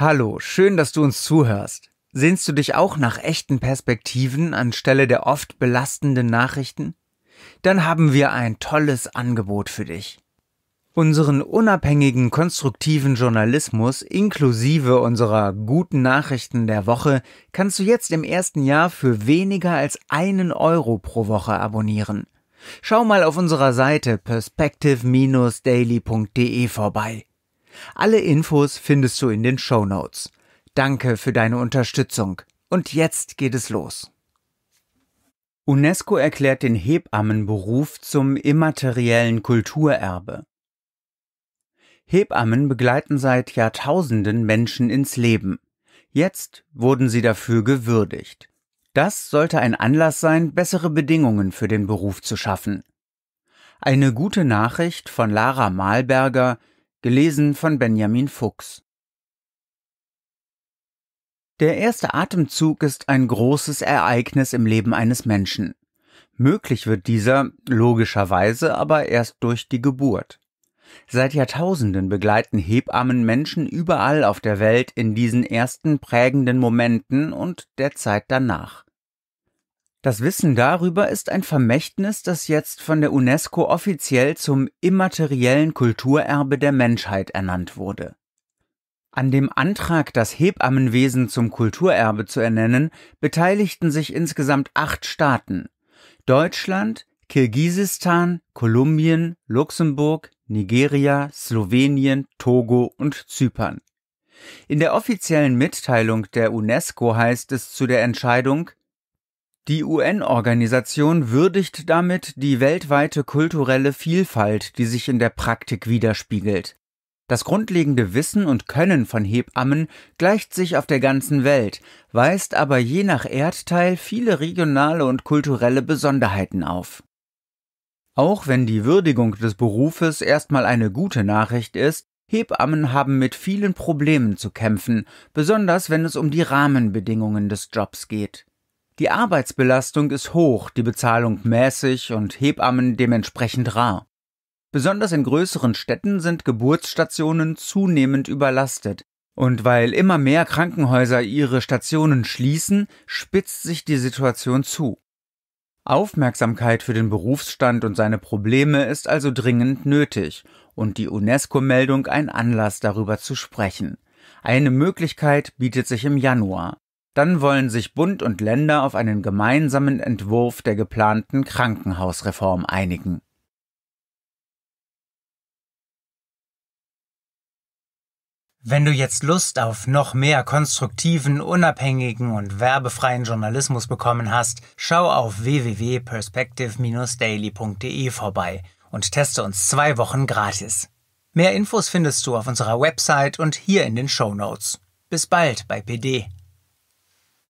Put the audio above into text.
Hallo, schön, dass du uns zuhörst. Sehnst du dich auch nach echten Perspektiven anstelle der oft belastenden Nachrichten? Dann haben wir ein tolles Angebot für dich. Unseren unabhängigen konstruktiven Journalismus inklusive unserer guten Nachrichten der Woche kannst du jetzt im ersten Jahr für weniger als einen Euro pro Woche abonnieren. Schau mal auf unserer Seite perspective-daily.de vorbei. Alle Infos findest du in den Show Notes. Danke für deine Unterstützung. Und jetzt geht es los. UNESCO erklärt den Hebammenberuf zum immateriellen Kulturerbe. Hebammen begleiten seit Jahrtausenden Menschen ins Leben. Jetzt wurden sie dafür gewürdigt. Das sollte ein Anlass sein, bessere Bedingungen für den Beruf zu schaffen. Eine gute Nachricht von Lara Malberger, Gelesen von Benjamin Fuchs. Der erste Atemzug ist ein großes Ereignis im Leben eines Menschen. Möglich wird dieser, logischerweise, aber erst durch die Geburt. Seit Jahrtausenden begleiten Hebammen Menschen überall auf der Welt in diesen ersten prägenden Momenten und der Zeit danach. Das Wissen darüber ist ein Vermächtnis, das jetzt von der UNESCO offiziell zum immateriellen Kulturerbe der Menschheit ernannt wurde. An dem Antrag, das Hebammenwesen zum Kulturerbe zu ernennen, beteiligten sich insgesamt acht Staaten Deutschland, Kirgisistan, Kolumbien, Luxemburg, Nigeria, Slowenien, Togo und Zypern. In der offiziellen Mitteilung der UNESCO heißt es zu der Entscheidung die UN-Organisation würdigt damit die weltweite kulturelle Vielfalt, die sich in der Praktik widerspiegelt. Das grundlegende Wissen und Können von Hebammen gleicht sich auf der ganzen Welt, weist aber je nach Erdteil viele regionale und kulturelle Besonderheiten auf. Auch wenn die Würdigung des Berufes erstmal eine gute Nachricht ist, Hebammen haben mit vielen Problemen zu kämpfen, besonders wenn es um die Rahmenbedingungen des Jobs geht. Die Arbeitsbelastung ist hoch, die Bezahlung mäßig und Hebammen dementsprechend rar. Besonders in größeren Städten sind Geburtsstationen zunehmend überlastet, und weil immer mehr Krankenhäuser ihre Stationen schließen, spitzt sich die Situation zu. Aufmerksamkeit für den Berufsstand und seine Probleme ist also dringend nötig und die UNESCO-Meldung ein Anlass darüber zu sprechen. Eine Möglichkeit bietet sich im Januar. Dann wollen sich Bund und Länder auf einen gemeinsamen Entwurf der geplanten Krankenhausreform einigen. Wenn du jetzt Lust auf noch mehr konstruktiven, unabhängigen und werbefreien Journalismus bekommen hast, schau auf www.perspective-daily.de vorbei und teste uns zwei Wochen gratis. Mehr Infos findest du auf unserer Website und hier in den Show Notes. Bis bald bei PD.